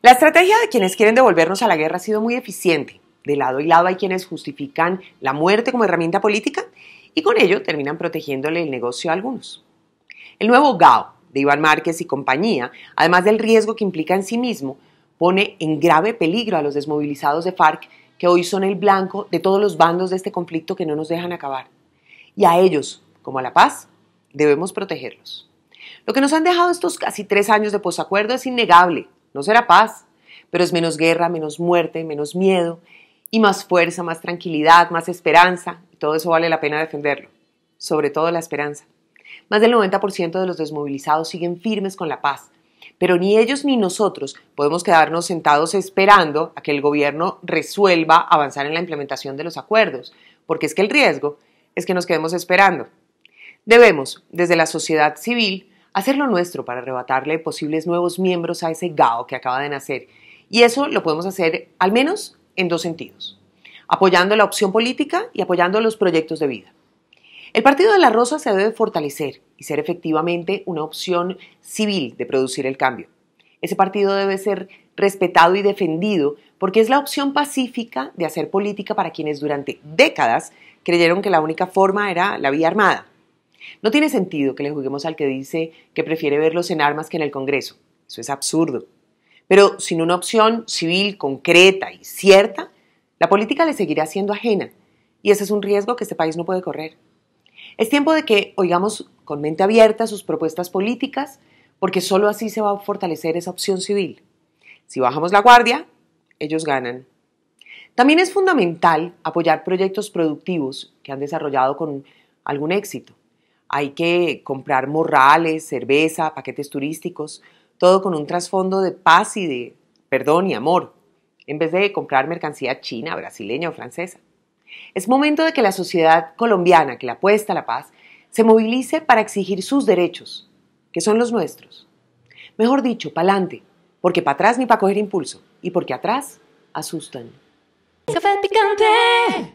La estrategia de quienes quieren devolvernos a la guerra ha sido muy eficiente. De lado y lado hay quienes justifican la muerte como herramienta política y con ello terminan protegiéndole el negocio a algunos. El nuevo GAO de Iván Márquez y compañía, además del riesgo que implica en sí mismo, pone en grave peligro a los desmovilizados de FARC que hoy son el blanco de todos los bandos de este conflicto que no nos dejan acabar. Y a ellos, como a la paz, debemos protegerlos. Lo que nos han dejado estos casi tres años de posacuerdo es innegable no será paz, pero es menos guerra, menos muerte, menos miedo y más fuerza, más tranquilidad, más esperanza. todo eso vale la pena defenderlo, sobre todo la esperanza. Más del 90% de los desmovilizados siguen firmes con la paz, pero ni ellos ni nosotros podemos quedarnos sentados esperando a que el gobierno resuelva avanzar en la implementación de los acuerdos, porque es que el riesgo es que nos quedemos esperando. Debemos, desde la sociedad civil, Hacer lo nuestro para arrebatarle posibles nuevos miembros a ese GAO que acaba de nacer. Y eso lo podemos hacer al menos en dos sentidos, apoyando la opción política y apoyando los proyectos de vida. El Partido de la Rosa se debe fortalecer y ser efectivamente una opción civil de producir el cambio. Ese partido debe ser respetado y defendido porque es la opción pacífica de hacer política para quienes durante décadas creyeron que la única forma era la vía armada. No tiene sentido que le juguemos al que dice que prefiere verlos en armas que en el Congreso. Eso es absurdo. Pero sin una opción civil, concreta y cierta, la política le seguirá siendo ajena. Y ese es un riesgo que este país no puede correr. Es tiempo de que oigamos con mente abierta sus propuestas políticas, porque sólo así se va a fortalecer esa opción civil. Si bajamos la guardia, ellos ganan. También es fundamental apoyar proyectos productivos que han desarrollado con algún éxito hay que comprar morrales, cerveza, paquetes turísticos, todo con un trasfondo de paz y de perdón y amor, en vez de comprar mercancía china, brasileña o francesa. Es momento de que la sociedad colombiana que la apuesta a la paz se movilice para exigir sus derechos, que son los nuestros. Mejor dicho, pa'lante, porque para atrás ni para coger impulso, y porque atrás asustan. Café picante.